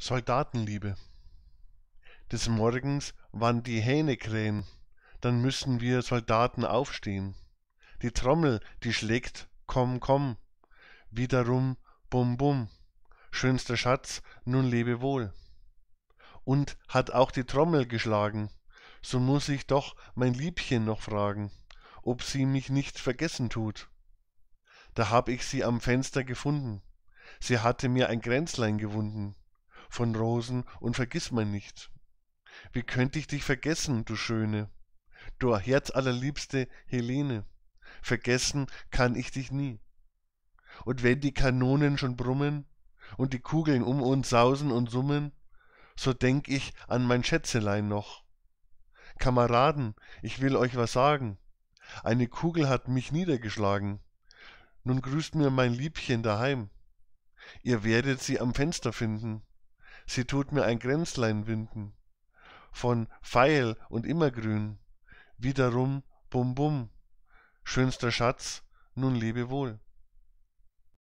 Soldatenliebe. Des Morgens, wann die Hähne krähen, dann müssen wir Soldaten aufstehen. Die Trommel, die schlägt, komm, komm, wiederum, bum, bum. Schönster Schatz, nun lebe wohl. Und hat auch die Trommel geschlagen, so muß ich doch mein Liebchen noch fragen, ob sie mich nicht vergessen tut. Da hab ich sie am Fenster gefunden, sie hatte mir ein Kränzlein gewunden von Rosen und Vergissmeinnicht. Wie könnte ich dich vergessen, du Schöne, du herzallerliebste Helene, vergessen kann ich dich nie. Und wenn die Kanonen schon brummen und die Kugeln um uns sausen und summen, so denk ich an mein Schätzelein noch. Kameraden, ich will euch was sagen. Eine Kugel hat mich niedergeschlagen. Nun grüßt mir mein Liebchen daheim. Ihr werdet sie am Fenster finden, sie tut mir ein Grenzlein winden. Von Feil und Immergrün, wiederum Bum Bum, schönster Schatz, nun lebe wohl.